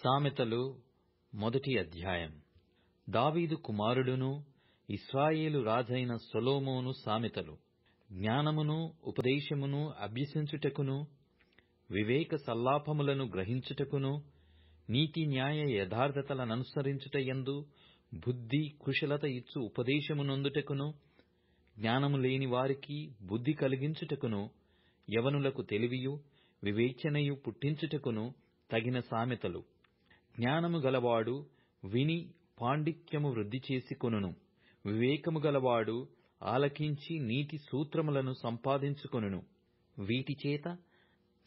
సామెతలు మొదటి అధ్యాయం దావీదు కుమారుడును ఇస్రాయేలు రాజైన సొలోమోను సామెతలు జ్ఞానమును ఉపదేశమును అభ్యసించుటకును వివేక సల్లాపములను గ్రహించుటకును నీతి న్యాయ అనుసరించుట ఎందు బుద్ధి కుశలత ఇచ్చు ఉపదేశమునందుటకును జ్ఞానము లేని వారికి బుద్ధి కలిగించుటకును యవనులకు తెలివియు వివేచనయు పుట్టించుటకును తగిన సామెతలు జ్ఞానము గలవాడు విని పాండిత్యము వృద్ధి చేసుకొనును వివేకము గలవాడు ఆలకించి నీతి సూత్రములను సంపాదించుకొనును వీటిచేత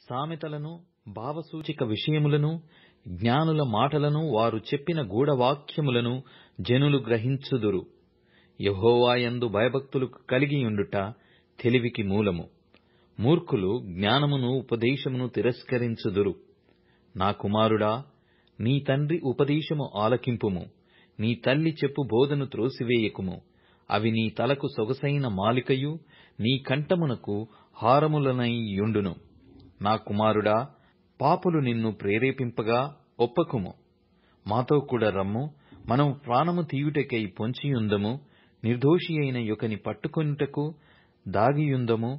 సామెతలను భావసూచిక విషయములను జ్ఞానుల మాటలను వారు చెప్పిన గూఢవాక్యములను జనులు గ్రహించుదురు యహోవాయందు భయభక్తులు కలిగియుండుట తెలివికి మూలము మూర్ఖులు జ్ఞానమును ఉపదేశమును తిరస్కరించుదురు నా కుమారుడా నీ తండ్రి ఉపదేశము ఆలకింపుము నీ తల్లి చెప్పు బోధను త్రోసివేయకుము అవి నీ తలకు సొగసైన మాలికయు నీ కంఠమునకు హారములనైయుండును నా కుమారుడా పాపులు నిన్ను ప్రేరేపింపగా ఒప్పకుము మాతో కూడా రమ్ము మనం ప్రాణము తీయుటకై పొంచియుందము నిర్దోషి అయిన యుకని పట్టుకొనుటకు దాగియుందము